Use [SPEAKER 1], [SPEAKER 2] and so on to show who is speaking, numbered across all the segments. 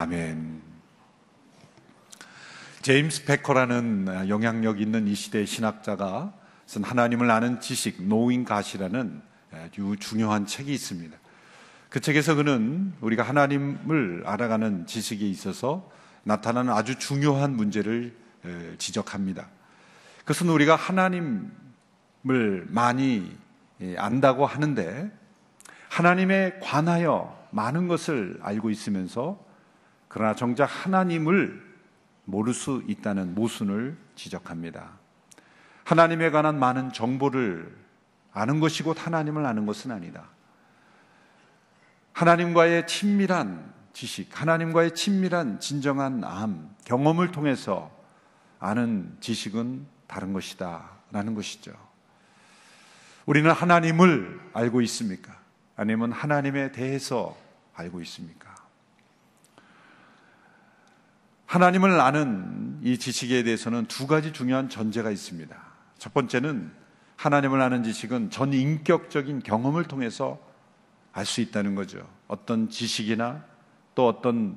[SPEAKER 1] 아멘. 제임스 페커라는 영향력 있는 이 시대의 신학자가 쓴 하나님을 아는 지식, 노인 가시라는 아주 중요한 책이 있습니다. 그 책에서 그는 우리가 하나님을 알아가는 지식에 있어서 나타나는 아주 중요한 문제를 지적합니다. 그것은 우리가 하나님을 많이 안다고 하는데 하나님에 관하여 많은 것을 알고 있으면서 그러나 정작 하나님을 모를 수 있다는 모순을 지적합니다. 하나님에 관한 많은 정보를 아는 것이 곧 하나님을 아는 것은 아니다. 하나님과의 친밀한 지식, 하나님과의 친밀한 진정한 암, 경험을 통해서 아는 지식은 다른 것이다. 라는 것이죠. 우리는 하나님을 알고 있습니까? 아니면 하나님에 대해서 알고 있습니까? 하나님을 아는 이 지식에 대해서는 두 가지 중요한 전제가 있습니다. 첫 번째는 하나님을 아는 지식은 전 인격적인 경험을 통해서 알 수 있다는 거죠. 어떤 지식이나 또 어떤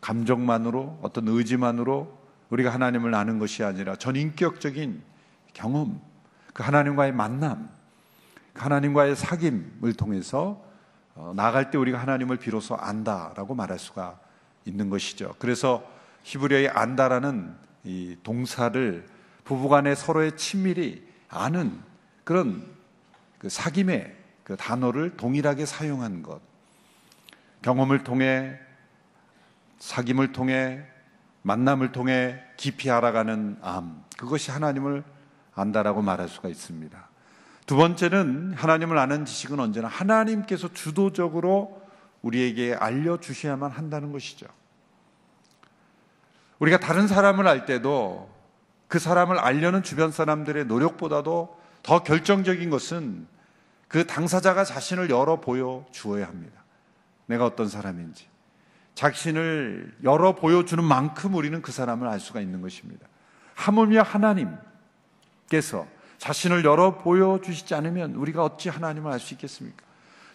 [SPEAKER 1] 감정만으로 어떤 의지만으로 우리가 하나님을 아는 것이 아니라 전 인격적인 경험, 그 하나님과의 만남, 그 하나님과의 사귐을 통해서 어, 나갈 때 우리가 하나님을 비로소 안다라고 말할 수가 있는 것이죠. 그래서 히브리어의 안다라는 이 동사를 부부간에 서로의 친밀히 아는 그런 그 사귐의 그 단어를 동일하게 사용한 것. 경험을 통해 사귐을 통해 만남을 통해 깊이 알아가는 암. 그것이 하나님을 안다라고 말할 수가 있습니다. 두 번째는 하나님을 아는 지식은 언제나 하나님께서 주도적으로 우리에게 알려주셔야만 한다는 것이죠. 우리가 다른 사람을 알 때도 그 사람을 알려는 주변 사람들의 노력보다도 더 결정적인 것은 그 당사자가 자신을 열어 보여 주어야 합니다. 내가 어떤 사람인지. 자신을 열어 보여주는 만큼 우리는 그 사람을 알 수가 있는 것입니다. 하물며 하나님께서 자신을 열어 보여주시지 않으면 우리가 어찌 하나님을 알 수 있겠습니까?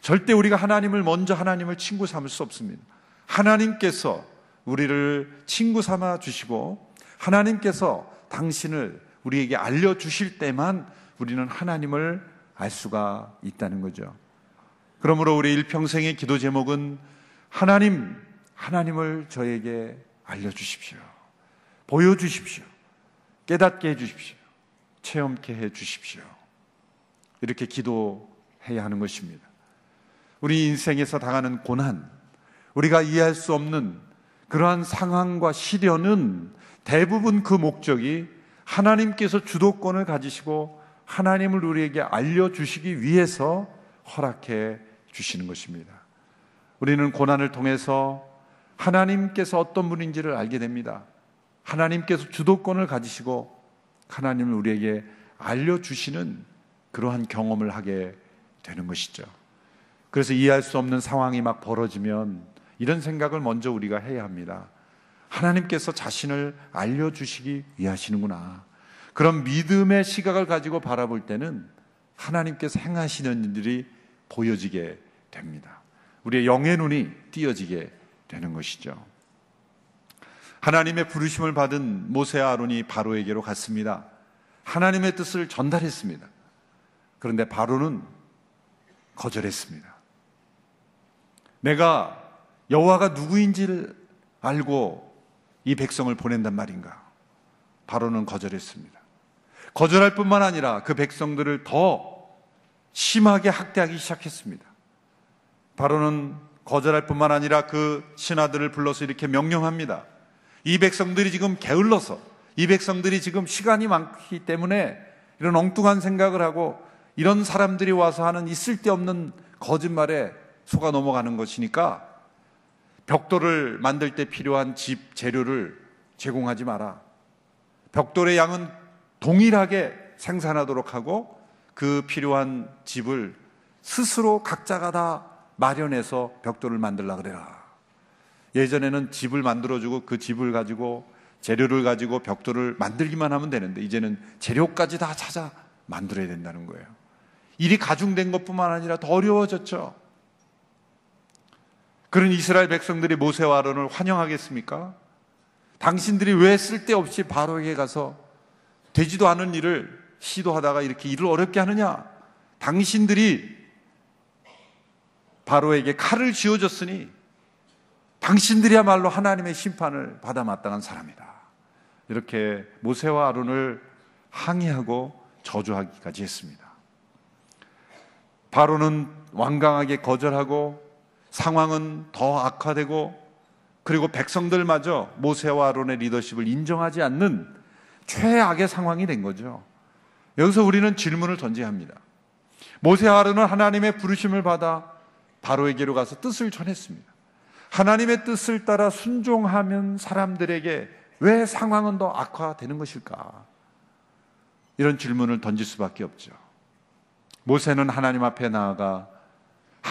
[SPEAKER 1] 절대 우리가 하나님을 먼저 하나님을 친구 삼을 수 없습니다. 하나님께서 우리를 친구 삼아 주시고 하나님께서 당신을 우리에게 알려 주실 때만 우리는 하나님을 알 수가 있다는 거죠. 그러므로 우리 일평생의 기도 제목은 하나님, 하나님을 저에게 알려 주십시오. 보여 주십시오. 깨닫게 해 주십시오. 체험케 해 주십시오. 이렇게 기도해야 하는 것입니다. 우리 인생에서 당하는 고난, 우리가 이해할 수 없는 그러한 상황과 시련은 대부분 그 목적이 하나님께서 주도권을 가지시고 하나님을 우리에게 알려주시기 위해서 허락해 주시는 것입니다. 우리는 고난을 통해서 하나님께서 어떤 분인지를 알게 됩니다. 하나님께서 주도권을 가지시고 하나님을 우리에게 알려주시는 그러한 경험을 하게 되는 것이죠. 그래서 이해할 수 없는 상황이 막 벌어지면 이런 생각을 먼저 우리가 해야 합니다. 하나님께서 자신을 알려주시기 위하시는구나. 그런 믿음의 시각을 가지고 바라볼 때는 하나님께서 행하시는 일들이 보여지게 됩니다. 우리의 영의 눈이 띄어지게 되는 것이죠. 하나님의 부르심을 받은 모세 아론이 바로에게로 갔습니다. 하나님의 뜻을 전달했습니다. 그런데 바로는 거절했습니다. 내가 여호와가 누구인지를 알고 이 백성을 보낸단 말인가? 바로는 거절했습니다. 거절할 뿐만 아니라 그 백성들을 더 심하게 학대하기 시작했습니다. 바로는 거절할 뿐만 아니라 그 신하들을 불러서 이렇게 명령합니다. 이 백성들이 지금 게을러서 이 백성들이 지금 시간이 많기 때문에 이런 엉뚱한 생각을 하고 이런 사람들이 와서 하는 있을 데 없는 거짓말에 속아 넘어가는 것이니까 벽돌을 만들 때 필요한 집 재료를 제공하지 마라. 벽돌의 양은 동일하게 생산하도록 하고 그 필요한 집을 스스로 각자가 다 마련해서 벽돌을 만들라 그래라. 예전에는 집을 만들어주고 그 집을 가지고 재료를 가지고 벽돌을 만들기만 하면 되는데 이제는 재료까지 다 찾아 만들어야 된다는 거예요. 일이 가중된 것뿐만 아니라 더 어려워졌죠. 그런 이스라엘 백성들이 모세와 아론을 환영하겠습니까? 당신들이 왜 쓸데없이 바로에게 가서 되지도 않은 일을 시도하다가 이렇게 일을 어렵게 하느냐? 당신들이 바로에게 칼을 쥐어줬으니 당신들이야말로 하나님의 심판을 받아 마땅한 사람이다. 이렇게 모세와 아론을 항의하고 저주하기까지 했습니다. 바로는 완강하게 거절하고 상황은 더 악화되고 그리고 백성들마저 모세와 아론의 리더십을 인정하지 않는 최악의 상황이 된 거죠. 여기서 우리는 질문을 던져 합니다. 모세와 아론은 하나님의 부르심을 받아 바로에게로 가서 뜻을 전했습니다. 하나님의 뜻을 따라 순종하면 사람들에게 왜 상황은 더 악화되는 것일까? 이런 질문을 던질 수밖에 없죠. 모세는 하나님 앞에 나아가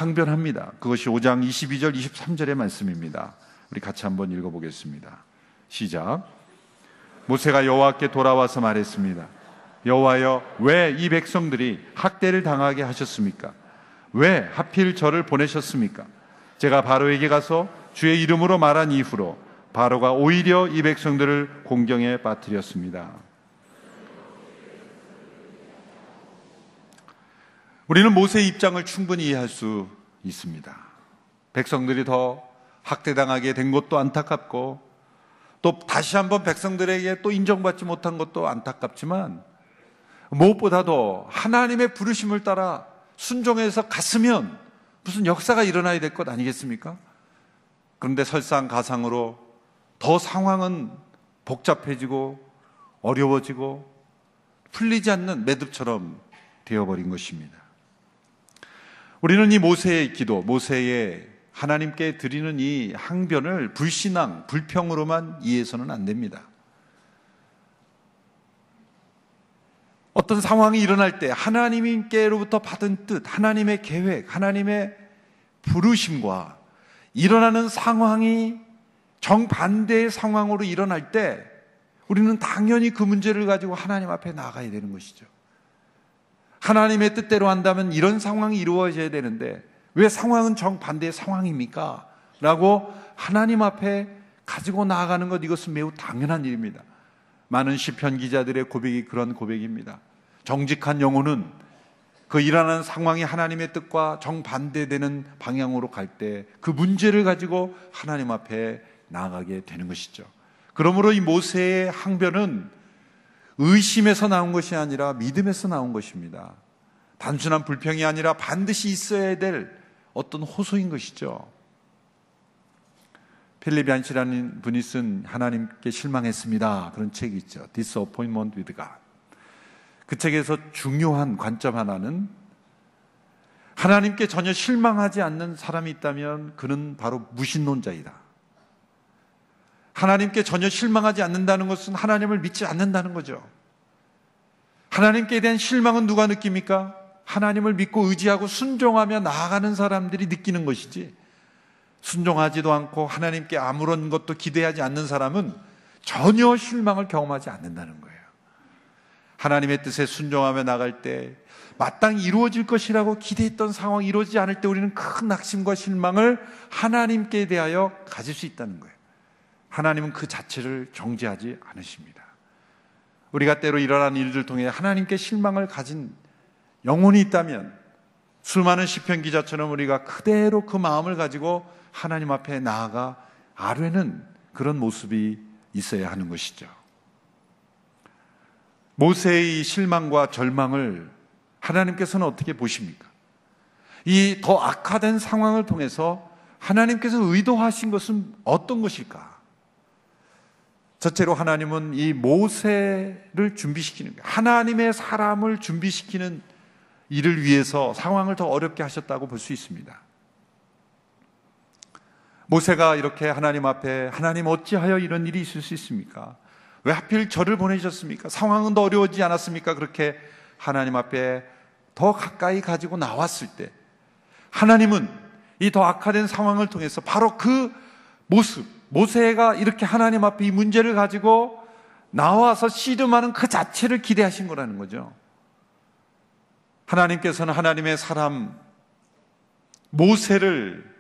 [SPEAKER 1] 항변합니다. 그것이 5장 22절 23절의 말씀입니다. 우리 같이 한번 읽어 보겠습니다. 시작. 모세가 여호와께 돌아와서 말했습니다. 여호와여 왜 이 백성들이 학대를 당하게 하셨습니까? 왜 하필 저를 보내셨습니까? 제가 바로에게 가서 주의 이름으로 말한 이후로 바로가 오히려 이 백성들을 공경에 빠뜨렸습니다. 우리는 모세의 입장을 충분히 이해할 수 있습니다. 백성들이 더 학대당하게 된 것도 안타깝고 또 다시 한번 백성들에게 또 인정받지 못한 것도 안타깝지만 무엇보다도 하나님의 부르심을 따라 순종해서 갔으면 무슨 역사가 일어나야 될 것 아니겠습니까? 그런데 설상가상으로 더 상황은 복잡해지고 어려워지고 풀리지 않는 매듭처럼 되어버린 것입니다. 우리는 이 모세의 기도, 모세의 하나님께 드리는 이 항변을 불신앙, 불평으로만 이해해서는 안 됩니다. 어떤 상황이 일어날 때 하나님께로부터 받은 뜻, 하나님의 계획, 하나님의 부르심과 일어나는 상황이 정반대의 상황으로 일어날 때 우리는 당연히 그 문제를 가지고 하나님 앞에 나가야 되는 것이죠. 하나님의 뜻대로 한다면 이런 상황이 이루어져야 되는데 왜 상황은 정반대의 상황입니까? 라고 하나님 앞에 가지고 나아가는 것 이것은 매우 당연한 일입니다. 많은 시편 기자들의 고백이 그런 고백입니다. 정직한 영혼은 그일하는 상황이 하나님의 뜻과 정반대되는 방향으로 갈 때 그 문제를 가지고 하나님 앞에 나아가게 되는 것이죠. 그러므로 이 모세의 항변은 의심에서 나온 것이 아니라 믿음에서 나온 것입니다. 단순한 불평이 아니라 반드시 있어야 될 어떤 호소인 것이죠. 필립 얀시라는 분이 쓴 하나님께 실망했습니다. 그런 책이 있죠. Disappointment with God. 그 책에서 중요한 관점 하나는 하나님께 전혀 실망하지 않는 사람이 있다면 그는 바로 무신론자이다. 하나님께 전혀 실망하지 않는다는 것은 하나님을 믿지 않는다는 거죠. 하나님께 대한 실망은 누가 느낍니까? 하나님을 믿고 의지하고 순종하며 나아가는 사람들이 느끼는 것이지. 순종하지도 않고 하나님께 아무런 것도 기대하지 않는 사람은 전혀 실망을 경험하지 않는다는 거예요. 하나님의 뜻에 순종하며 나갈 때 마땅히 이루어질 것이라고 기대했던 상황이 이루어지지 않을 때 우리는 큰 낙심과 실망을 하나님께 대하여 가질 수 있다는 거예요. 하나님은 그 자체를 정죄하지 않으십니다. 우리가 때로 일어난 일들 통해 하나님께 실망을 가진 영혼이 있다면 수많은 시편 기자처럼 우리가 그대로 그 마음을 가지고 하나님 앞에 나아가 아뢰는 그런 모습이 있어야 하는 것이죠. 모세의 실망과 절망을 하나님께서는 어떻게 보십니까? 이 더 악화된 상황을 통해서 하나님께서 의도하신 것은 어떤 것일까? 첫째로 하나님은 이 모세를 준비시키는 하나님의 사람을 준비시키는 일을 위해서 상황을 더 어렵게 하셨다고 볼 수 있습니다. 모세가 이렇게 하나님 앞에 하나님 어찌하여 이런 일이 있을 수 있습니까? 왜 하필 저를 보내셨습니까? 상황은 더 어려워지지 않았습니까? 그렇게 하나님 앞에 더 가까이 가지고 나왔을 때 하나님은 이 더 악화된 상황을 통해서 바로 그 모습, 모세가 이렇게 하나님 앞에 이 문제를 가지고 나와서 씨름하는 그 자체를 기대하신 거라는 거죠. 하나님께서는 하나님의 사람 모세를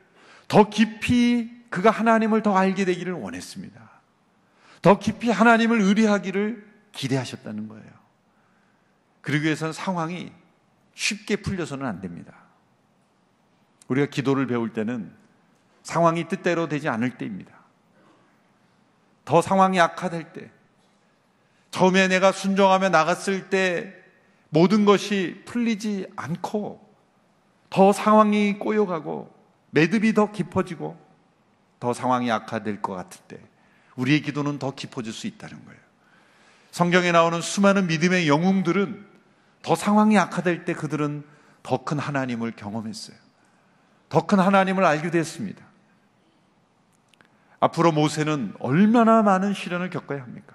[SPEAKER 1] 더 깊이 그가 하나님을 더 알게 되기를 원했습니다. 더 깊이 하나님을 의뢰하기를 기대하셨다는 거예요. 그러기 위해서는 상황이 쉽게 풀려서는 안 됩니다. 우리가 기도를 배울 때는 상황이 뜻대로 되지 않을 때입니다. 더 상황이 악화될 때, 처음에 내가 순종하며 나갔을 때 모든 것이 풀리지 않고 더 상황이 꼬여가고 매듭이 더 깊어지고 더 상황이 악화될 것 같을 때 우리의 기도는 더 깊어질 수 있다는 거예요. 성경에 나오는 수많은 믿음의 영웅들은 더 상황이 악화될 때 그들은 더 큰 하나님을 경험했어요. 더 큰 하나님을 알게 됐습니다. 앞으로 모세는 얼마나 많은 시련을 겪어야 합니까?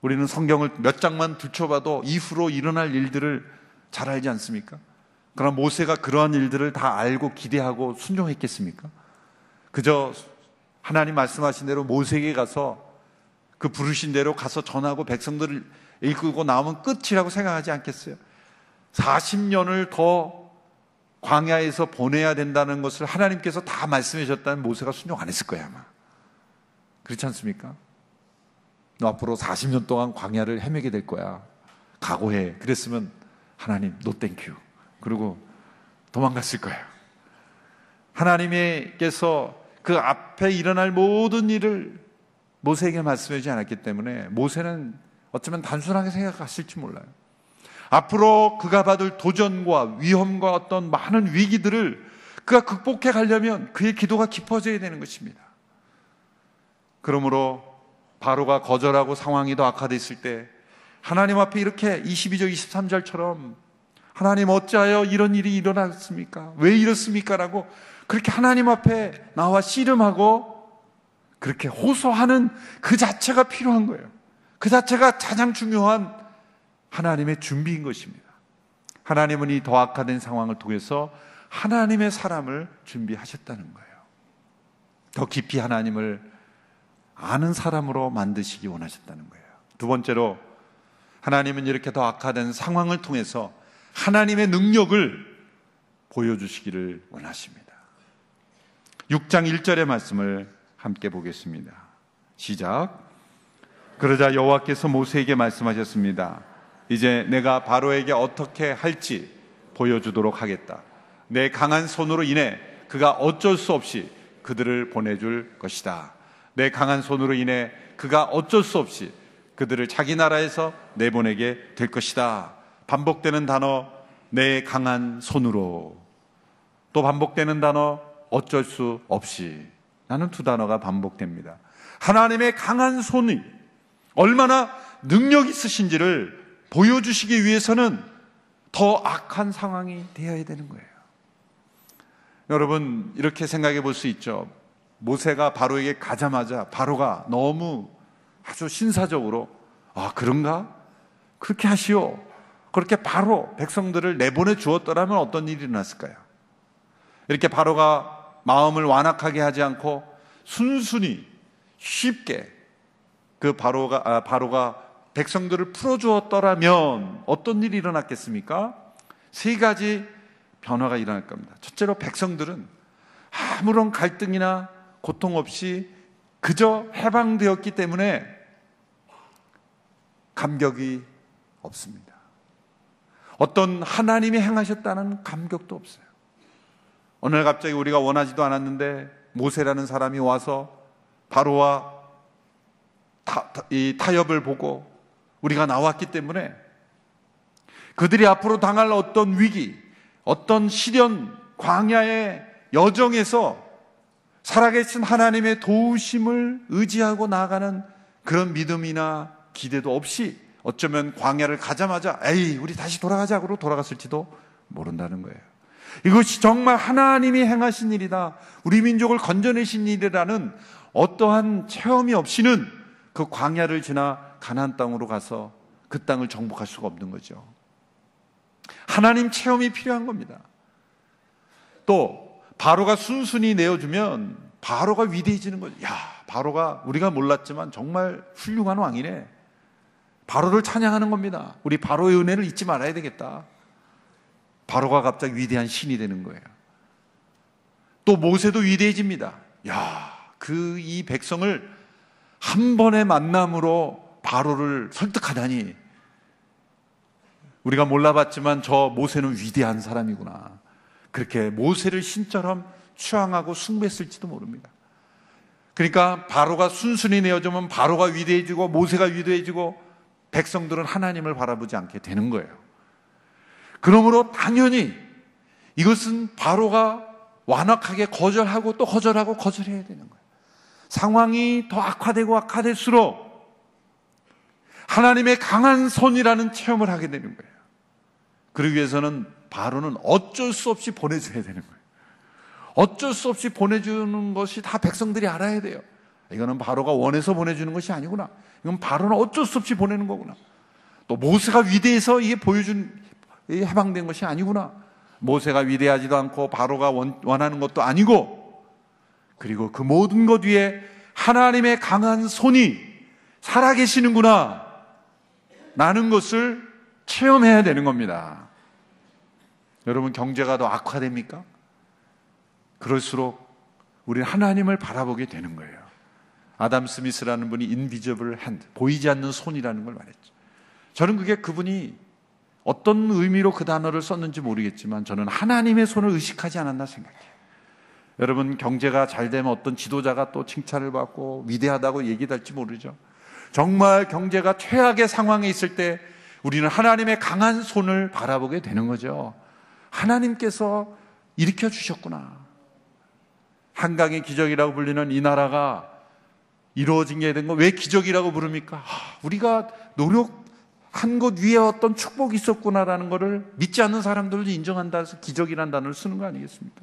[SPEAKER 1] 우리는 성경을 몇 장만 들춰봐도 이후로 일어날 일들을 잘 알지 않습니까? 그러 모세가 그러한 일들을 다 알고 기대하고 순종했겠습니까? 그저 하나님 말씀하신 대로 모세에게 가서 그 부르신 대로 가서 전하고 백성들을 이끌고 나오면 끝이라고 생각하지 않겠어요? 40년을 더 광야에서 보내야 된다는 것을 하나님께서 다 말씀해 주셨다면 모세가 순종 안 했을 거야, 아마. 그렇지 않습니까? 너 앞으로 40년 동안 광야를 헤매게 될 거야. 각오해. 그랬으면 하나님, 노 땡큐. 그리고 도망갔을 거예요. 하나님께서 그 앞에 일어날 모든 일을 모세에게 말씀해주지 않았기 때문에 모세는 어쩌면 단순하게 생각하실지 몰라요. 앞으로 그가 받을 도전과 위험과 어떤 많은 위기들을 그가 극복해 가려면 그의 기도가 깊어져야 되는 것입니다. 그러므로 바로가 거절하고 상황이 더 악화됐을 때 하나님 앞에 이렇게 22절 23절처럼 하나님 어찌하여 이런 일이 일어났습니까? 왜 이렇습니까? 라고 그렇게 하나님 앞에 나와 씨름하고 그렇게 호소하는 그 자체가 필요한 거예요. 그 자체가 가장 중요한 하나님의 준비인 것입니다. 하나님은 이 더 악화된 상황을 통해서 하나님의 사람을 준비하셨다는 거예요. 더 깊이 하나님을 아는 사람으로 만드시기 원하셨다는 거예요. 두 번째로 하나님은 이렇게 더 악화된 상황을 통해서 하나님의 능력을 보여주시기를 원하십니다. 6장 1절의 말씀을 함께 보겠습니다. 시작. 그러자 여호와께서 모세에게 말씀하셨습니다. 이제 내가 바로에게 어떻게 할지 보여주도록 하겠다. 내 강한 손으로 인해 그가 어쩔 수 없이 그들을 보내줄 것이다. 내 강한 손으로 인해 그가 어쩔 수 없이 그들을 자기 나라에서 내보내게 될 것이다. 반복되는 단어, 내 강한 손으로. 또 반복되는 단어, 어쩔 수 없이. 나는 두 단어가 반복됩니다. 하나님의 강한 손이 얼마나 능력 있으신지를 보여주시기 위해서는 더 악한 상황이 되어야 되는 거예요. 여러분, 이렇게 생각해 볼 수 있죠. 모세가 바로에게 가자마자 바로가 너무 아주 신사적으로 아, 그런가? 그렇게 하시오. 그렇게 바로 백성들을 내보내 주었더라면 어떤 일이 일어났을까요? 이렇게 바로가 마음을 완악하게 하지 않고 순순히 쉽게 그 바로가 아, 바로가 백성들을 풀어 주었더라면 어떤 일이 일어났겠습니까? 세 가지 변화가 일어날 겁니다. 첫째로 백성들은 아무런 갈등이나 고통 없이 그저 해방되었기 때문에 감격이 없습니다. 어떤 하나님이 행하셨다는 감격도 없어요. 어느 날 갑자기 우리가 원하지도 않았는데 모세라는 사람이 와서 바로와 타, 이 타협을 보고 우리가 나왔기 때문에 그들이 앞으로 당할 어떤 위기, 어떤 시련, 광야의 여정에서 살아계신 하나님의 도우심을 의지하고 나아가는 그런 믿음이나 기대도 없이 어쩌면 광야를 가자마자 에이 우리 다시 돌아가자고 돌아갔을지도 모른다는 거예요. 이것이 정말 하나님이 행하신 일이다. 우리 민족을 건져내신 일이라는 어떠한 체험이 없이는 그 광야를 지나 가나안 땅으로 가서 그 땅을 정복할 수가 없는 거죠. 하나님 체험이 필요한 겁니다. 또 바로가 순순히 내어주면 바로가 위대해지는 거죠. 야, 바로가 우리가 몰랐지만 정말 훌륭한 왕이네. 바로를 찬양하는 겁니다. 우리 바로의 은혜를 잊지 말아야 되겠다. 바로가 갑자기 위대한 신이 되는 거예요. 또 모세도 위대해집니다. 야, 그 이 백성을 한 번의 만남으로 바로를 설득하다니. 우리가 몰라봤지만 저 모세는 위대한 사람이구나. 그렇게 모세를 신처럼 추앙하고 숭배했을지도 모릅니다. 그러니까 바로가 순순히 내어주면 바로가 위대해지고 모세가 위대해지고 백성들은 하나님을 바라보지 않게 되는 거예요. 그러므로 당연히 이것은 바로가 완악하게 거절하고 또 거절하고 거절해야 되는 거예요. 상황이 더 악화되고 악화될수록 하나님의 강한 손이라는 체험을 하게 되는 거예요. 그러기 위해서는 바로는 어쩔 수 없이 보내줘야 되는 거예요. 어쩔 수 없이 보내주는 것이 다 백성들이 알아야 돼요. 이거는 바로가 원해서 보내주는 것이 아니구나. 이건 바로는 어쩔 수 없이 보내는 거구나. 또 모세가 위대해서 이게 보여준 해방된 것이 아니구나. 모세가 위대하지도 않고 바로가 원, 원하는 것도 아니고 그리고 그 모든 것 위에 하나님의 강한 손이 살아계시는구나. 라는 것을 체험해야 되는 겁니다. 여러분 경제가 더 악화됩니까? 그럴수록 우리는 하나님을 바라보게 되는 거예요. 아담 스미스라는 분이 인비저블 핸드, 보이지 않는 손이라는 걸 말했죠. 저는 그게 그분이 어떤 의미로 그 단어를 썼는지 모르겠지만 저는 하나님의 손을 의식하지 않았나 생각해요. 여러분 경제가 잘 되면 어떤 지도자가 또 칭찬을 받고 위대하다고 얘기할지 모르죠. 정말 경제가 최악의 상황에 있을 때 우리는 하나님의 강한 손을 바라보게 되는 거죠. 하나님께서 일으켜 주셨구나. 한강의 기적이라고 불리는 이 나라가 이루어진 게된 건 왜 기적이라고 부릅니까? 아, 우리가 노력한 것 위에 어떤 축복이 있었구나라는 것을 믿지 않는 사람들도 인정한다 해서 기적이라는 단어를 쓰는 거 아니겠습니까?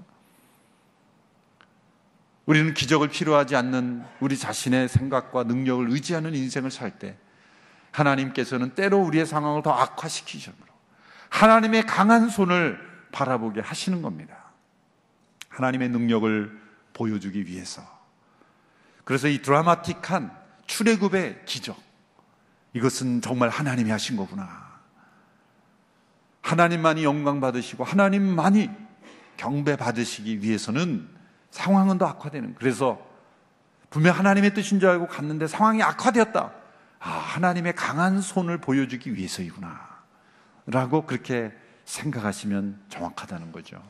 [SPEAKER 1] 우리는 기적을 필요하지 않는 우리 자신의 생각과 능력을 의지하는 인생을 살 때 하나님께서는 때로 우리의 상황을 더 악화시키셔므로 하나님의 강한 손을 바라보게 하시는 겁니다. 하나님의 능력을 보여주기 위해서. 그래서 이 드라마틱한 출애굽의 기적. 이것은 정말 하나님이 하신 거구나. 하나님만이 영광 받으시고 하나님만이 경배 받으시기 위해서는 상황은 더 악화되는. 그래서 분명 하나님의 뜻인 줄 알고 갔는데 상황이 악화되었다. 아, 하나님의 강한 손을 보여주기 위해서이구나. 라고 그렇게 생각하시면 정확하다는 거죠.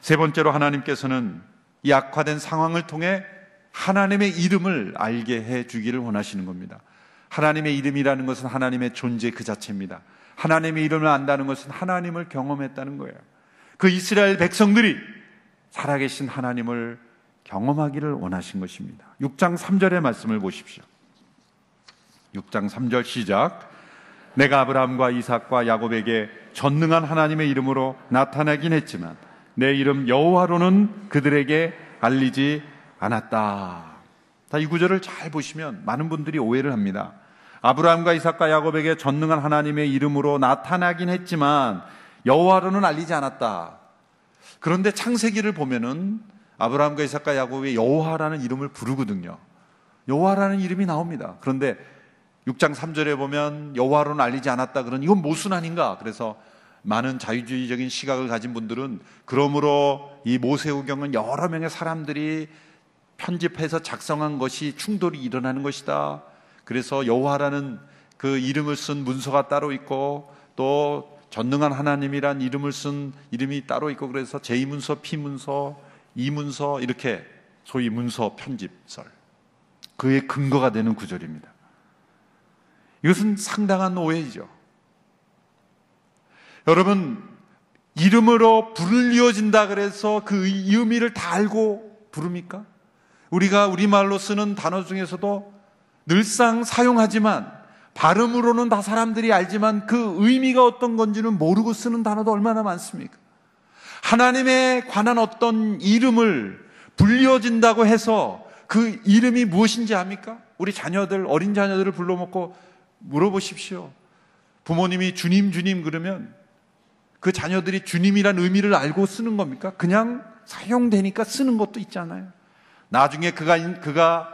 [SPEAKER 1] 세 번째로 하나님께서는 이 악화된 상황을 통해 하나님의 이름을 알게 해 주기를 원하시는 겁니다. 하나님의 이름이라는 것은 하나님의 존재 그 자체입니다. 하나님의 이름을 안다는 것은 하나님을 경험했다는 거예요. 그 이스라엘 백성들이 살아계신 하나님을 경험하기를 원하신 것입니다. 6장 3절의 말씀을 보십시오. 6장 3절 시작. 내가 아브라함과 이삭과 야곱에게 전능한 하나님의 이름으로 나타나긴 했지만 내 이름 여호와로는 그들에게 알리지 않았다. 자, 이 구절을 잘 보시면 많은 분들이 오해를 합니다. 아브라함과 이삭과 야곱에게 전능한 하나님의 이름으로 나타나긴 했지만 여호와로는 알리지 않았다. 그런데 창세기를 보면은 아브라함과 이삭과 야곱의 여호와라는 이름을 부르거든요. 여호와라는 이름이 나옵니다. 그런데 6장 3절에 보면 여호와로는 알리지 않았다 그런 이건 모순 아닌가? 그래서 많은 자유주의적인 시각을 가진 분들은 그러므로 이 모세우경은 여러 명의 사람들이 편집해서 작성한 것이 충돌이 일어나는 것이다. 그래서 여호와라는 그 이름을 쓴 문서가 따로 있고 또 전능한 하나님이란 이름을 쓴 이름이 따로 있고 그래서 제2문서, 피문서, 이문서 이렇게 소위 문서 편집설 그의 근거가 되는 구절입니다. 이것은 상당한 오해이죠. 여러분, 이름으로 불리워진다 그래서 그 의미를 다 알고 부릅니까? 우리가 우리말로 쓰는 단어 중에서도 늘상 사용하지만 발음으로는 다 사람들이 알지만 그 의미가 어떤 건지는 모르고 쓰는 단어도 얼마나 많습니까? 하나님에 관한 어떤 이름을 불리워진다고 해서 그 이름이 무엇인지 압니까? 우리 자녀들, 어린 자녀들을 불러먹고 물어보십시오. 부모님이 주님, 주님 그러면 그 자녀들이 주님이란 의미를 알고 쓰는 겁니까? 그냥 사용되니까 쓰는 것도 있잖아요. 나중에 그가, 그가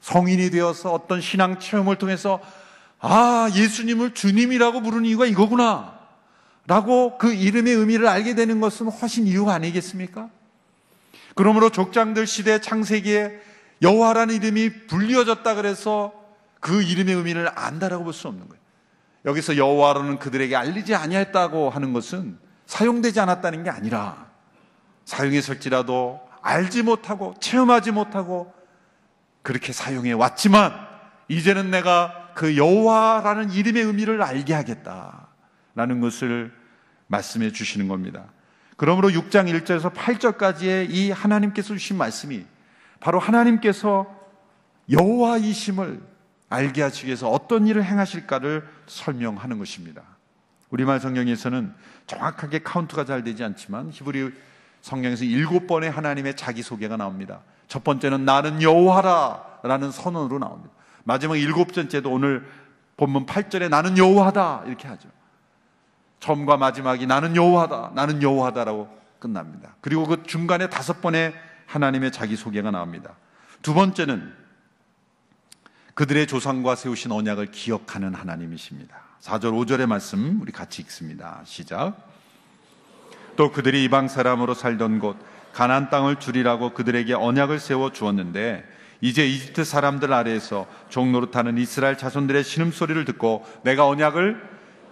[SPEAKER 1] 성인이 되어서 어떤 신앙 체험을 통해서 아, 예수님을 주님이라고 부르는 이유가 이거구나. 라고 그 이름의 의미를 알게 되는 것은 훨씬 이유가 아니겠습니까? 그러므로 족장들 시대 창세기에 여호와라는 이름이 불리워졌다 그래서 그 이름의 의미를 안다라고 볼 수 없는 거예요. 여기서 여호와로는 그들에게 알리지 아니했다고 하는 것은 사용되지 않았다는 게 아니라 사용했을지라도 알지 못하고 체험하지 못하고 그렇게 사용해 왔지만 이제는 내가 그 여호와라는 이름의 의미를 알게 하겠다라는 것을 말씀해 주시는 겁니다. 그러므로 6장 1절에서 8절까지의 이 하나님께서 주신 말씀이 바로 하나님께서 여호와이심을 알게 하시기 위해서 어떤 일을 행하실까를 설명하는 것입니다. 우리말 성경에서는 정확하게 카운트가 잘 되지 않지만 히브리 성경에서 일곱 번의 하나님의 자기소개가 나옵니다. 첫 번째는 나는 여호와라 라는 선언으로 나옵니다. 마지막 일곱 번째도 오늘 본문 8절에 나는 여호와다 이렇게 하죠. 처음과 마지막이 나는 여호와다, 나는 여호와다라고 끝납니다. 그리고 그 중간에 다섯 번의 하나님의 자기소개가 나옵니다. 두 번째는 그들의 조상과 세우신 언약을 기억하는 하나님이십니다. 4절 5절의 말씀 우리 같이 읽습니다. 시작. 또 그들이 이방 사람으로 살던 곳가난 땅을 줄이라고 그들에게 언약을 세워 주었는데 이제 이집트 사람들 아래에서 종로로타는 이스라엘 자손들의 신음소리를 듣고 내가 언약을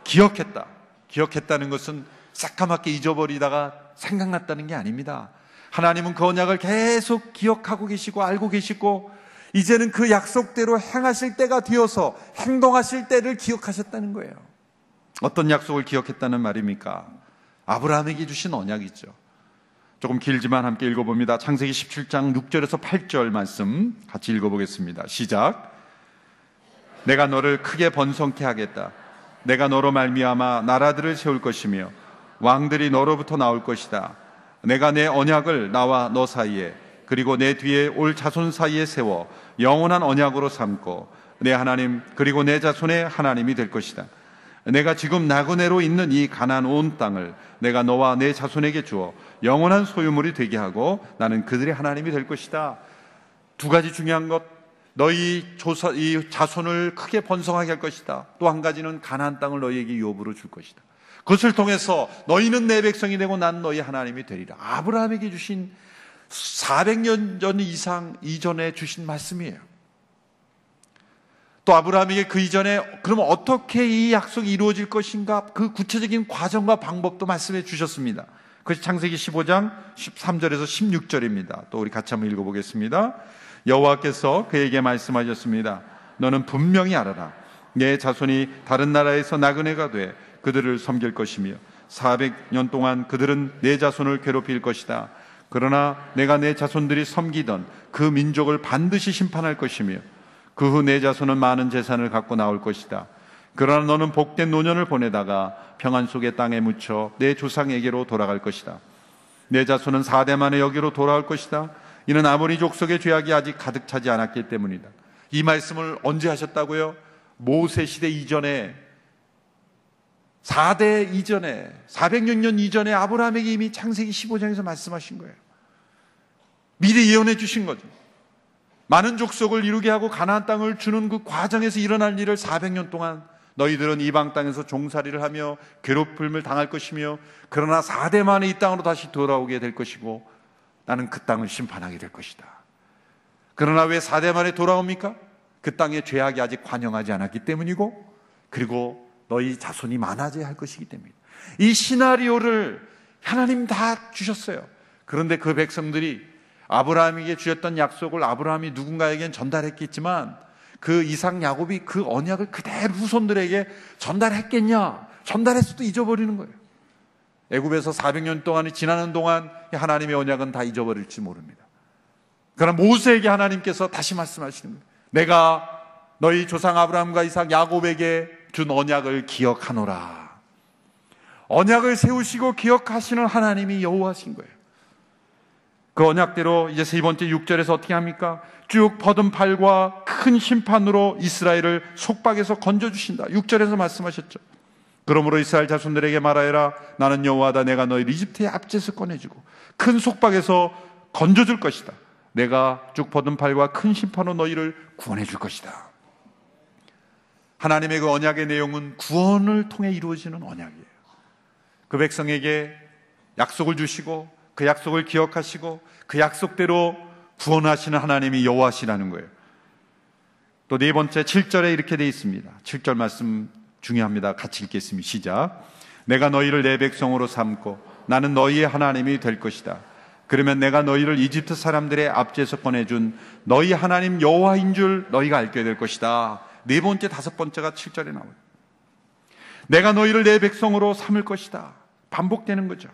[SPEAKER 1] 기억했다. 기억했다는 것은 새까맣게 잊어버리다가 생각났다는 게 아닙니다. 하나님은 그 언약을 계속 기억하고 계시고 알고 계시고 이제는 그 약속대로 행하실 때가 되어서 행동하실 때를 기억하셨다는 거예요. 어떤 약속을 기억했다는 말입니까? 아브라함에게 주신 언약이죠. 조금 길지만 함께 읽어봅니다. 창세기 17장 6절에서 8절 말씀 같이 읽어보겠습니다. 시작. 내가 너를 크게 번성케 하겠다. 내가 너로 말미암아 나라들을 세울 것이며 왕들이 너로부터 나올 것이다. 내가 내 언약을 나와 너 사이에 그리고 내 뒤에 올 자손 사이에 세워 영원한 언약으로 삼고 내 하나님 그리고 내 자손의 하나님이 될 것이다. 내가 지금 나그네로 있는 이 가난 온 땅을 내가 너와 내 자손에게 주어 영원한 소유물이 되게 하고 나는 그들의 하나님이 될 것이다. 두 가지 중요한 것 너희 조사 이 자손을 크게 번성하게 할 것이다. 또 한 가지는 가난안 땅을 너희에게 요부로 줄 것이다. 그것을 통해서 너희는 내 백성이 되고 난 너희 하나님이 되리라. 아브라함에게 주신 400년 전 이상 이전에 주신 말씀이에요. 또 아브라함에게 그 이전에 그럼 어떻게 이 약속이 이루어질 것인가 그 구체적인 과정과 방법도 말씀해 주셨습니다. 그것이 창세기 15장 13절에서 16절입니다. 또 우리 같이 한번 읽어보겠습니다. 여호와께서 그에게 말씀하셨습니다. 너는 분명히 알아라. 내 자손이 다른 나라에서 나그네가 돼 그들을 섬길 것이며 400년 동안 그들은 내 자손을 괴롭힐 것이다. 그러나 내가 내 자손들이 섬기던 그 민족을 반드시 심판할 것이며 그 후 내 자손은 많은 재산을 갖고 나올 것이다. 그러나 너는 복된 노년을 보내다가 평안 속의 땅에 묻혀 내 조상에게로 돌아갈 것이다. 내 자손은 사대 만에 여기로 돌아올 것이다. 이는 아무리 족속의 죄악이 아직 가득 차지 않았기 때문이다. 이 말씀을 언제 하셨다고요? 모세 시대 이전에 4대 이전에 406년 이전에 아브라함에게 이미 창세기 15장에서 말씀하신 거예요. 미리 예언해 주신 거죠. 많은 족속을 이루게 하고 가나안 땅을 주는 그 과정에서 일어날 일을 400년 동안 너희들은 이방 땅에서 종살이를 하며 괴롭힘을 당할 것이며 그러나 4대 만에 이 땅으로 다시 돌아오게 될 것이고 나는 그 땅을 심판하게 될 것이다. 그러나 왜 4대 만에 돌아옵니까? 그 땅의 죄악이 아직 관영하지 않았기 때문이고 그리고 너희 자손이 많아져야 할 것이기 때문이다. 이 시나리오를 하나님 다 주셨어요. 그런데 그 백성들이 아브라함에게 주셨던 약속을 아브라함이 누군가에겐 전달했겠지만 그 이상 야곱이 그 언약을 그대로 후손들에게 전달했겠냐? 전달했어도 잊어버리는 거예요. 애굽에서 400년 동안이 지나는 동안 하나님의 언약은 다 잊어버릴지 모릅니다. 그러나 모세에게 하나님께서 다시 말씀하시는 거예요. 내가 너희 조상 아브라함과 이삭 야곱에게 준 언약을 기억하노라. 언약을 세우시고 기억하시는 하나님이 여호하신 거예요. 그 언약대로 이제 세 번째 6절에서 어떻게 합니까? 쭉퍼든 팔과 큰 심판으로 이스라엘을 속박에서 건져주신다. 6절에서 말씀하셨죠. 그러므로 이스라엘 자손들에게 말하여라. 나는 여호하다 내가 너희 이집트의 압제에서 꺼내주고 큰 속박에서 건져줄 것이다. 내가 쭉퍼든 팔과 큰 심판으로 너희를 구원해줄 것이다. 하나님의 그 언약의 내용은 구원을 통해 이루어지는 언약이에요. 그 백성에게 약속을 주시고 그 약속을 기억하시고 그 약속대로 구원하시는 하나님이 여호와시라는 거예요. 또 네 번째 7절에 이렇게 돼 있습니다. 7절 말씀 중요합니다. 같이 읽겠습니다. 시작. 내가 너희를 내 백성으로 삼고 나는 너희의 하나님이 될 것이다. 그러면 내가 너희를 이집트 사람들의 앞제에서 꺼내준 너희 하나님 여호와인 줄 너희가 알게 될 것이다. 네 번째, 다섯 번째가 7절에 나와요. 내가 너희를 내 백성으로 삼을 것이다. 반복되는 거죠.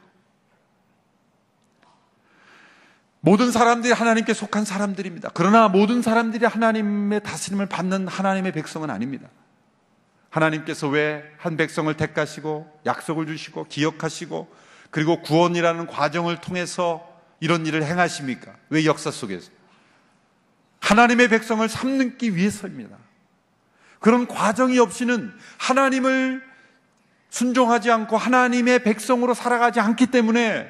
[SPEAKER 1] 모든 사람들이 하나님께 속한 사람들입니다. 그러나 모든 사람들이 하나님의 다스림을 받는 하나님의 백성은 아닙니다. 하나님께서 왜 한 백성을 택하시고 약속을 주시고 기억하시고 그리고 구원이라는 과정을 통해서 이런 일을 행하십니까? 왜 역사 속에서? 하나님의 백성을 삼는기 위해서입니다. 그런 과정이 없이는 하나님을 순종하지 않고 하나님의 백성으로 살아가지 않기 때문에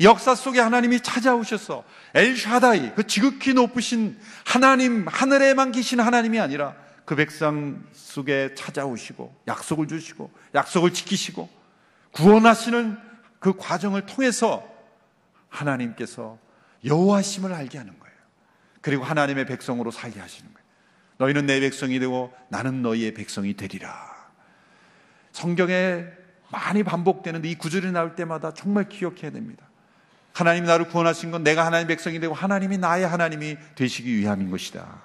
[SPEAKER 1] 역사 속에 하나님이 찾아오셔서 엘샤다이 그 지극히 높으신 하나님 하늘에만 계신 하나님이 아니라 그 백성 속에 찾아오시고 약속을 주시고 약속을 지키시고 구원하시는 그 과정을 통해서 하나님께서 여호와심을 알게 하는 거예요. 그리고 하나님의 백성으로 살게 하시는 거예요. 너희는 내 백성이 되고 나는 너희의 백성이 되리라. 성경에 많이 반복되는데 이 구절이 나올 때마다 정말 기억해야 됩니다. 하나님이 나를 구원하신 건 내가 하나님 백성이 되고 하나님이 나의 하나님이 되시기 위함인 것이다.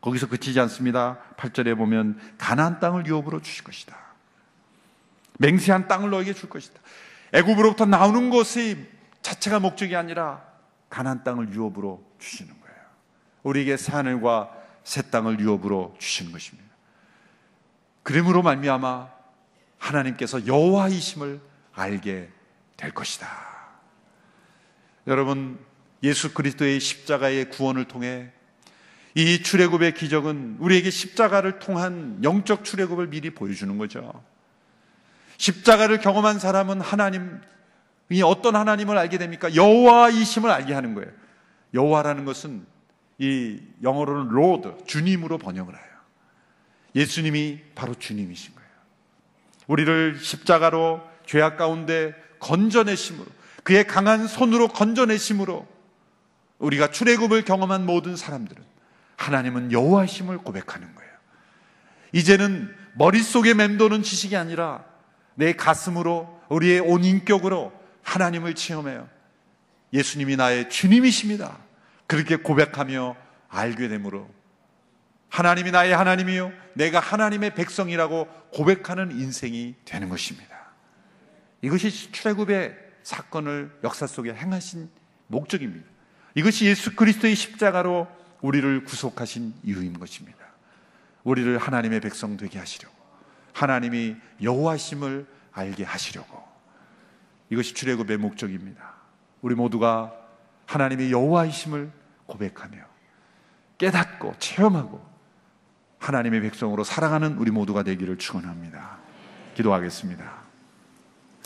[SPEAKER 1] 거기서 그치지 않습니다. 8절에 보면 가나안 땅을 유업으로 주실 것이다. 맹세한 땅을 너에게 줄 것이다. 애굽으로부터 나오는 것이 자체가 목적이 아니라 가나안 땅을 유업으로 주시는 거예요. 우리에게 하늘과 새 땅을 유업으로 주시는 것입니다. 그림으로 말미암아 하나님께서 여호와이심을 알게 될 것이다. 여러분 예수 그리스도의 십자가의 구원을 통해 이 출애굽의 기적은 우리에게 십자가를 통한 영적 출애굽을 미리 보여주는 거죠. 십자가를 경험한 사람은 하나님이 어떤 하나님을 알게 됩니까? 여호와이심을 알게 하는 거예요. 여호와라는 것은 이 영어로는 로드, 주님으로 번역을 해요. 예수님이 바로 주님이신 거예요. 우리를 십자가로 죄악 가운데 건져내심으로 그의 강한 손으로 건져내심으로 우리가 출애굽을 경험한 모든 사람들은 하나님은 여호와심을 고백하는 거예요. 이제는 머릿속에 맴도는 지식이 아니라 내 가슴으로 우리의 온 인격으로 하나님을 체험해요. 예수님이 나의 주님이십니다. 그렇게 고백하며 알게 되므로 하나님이 나의 하나님이요 내가 하나님의 백성이라고 고백하는 인생이 되는 것입니다. 이것이 출애굽의 사건을 역사 속에 행하신 목적입니다. 이것이 예수 그리스도의 십자가로 우리를 구속하신 이유인 것입니다. 우리를 하나님의 백성 되게 하시려고 하나님이 여호와심을 알게 하시려고 이것이 출애굽의 목적입니다. 우리 모두가 하나님의 여호와이심을 고백하며 깨닫고 체험하고 하나님의 백성으로 살아가는 우리 모두가 되기를 축원합니다. 기도하겠습니다.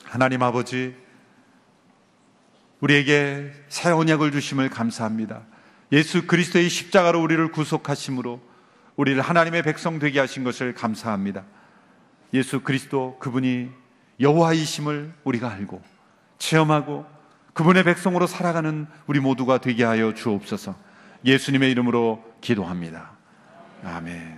[SPEAKER 1] 하나님 아버지 우리에게 새 언약을 주심을 감사합니다. 예수 그리스도의 십자가로 우리를 구속하심으로 우리를 하나님의 백성 되게 하신 것을 감사합니다. 예수 그리스도 그분이 여호와이심을 우리가 알고 체험하고 그분의 백성으로 살아가는 우리 모두가 되게 하여 주옵소서. 예수님의 이름으로 기도합니다. 아멘.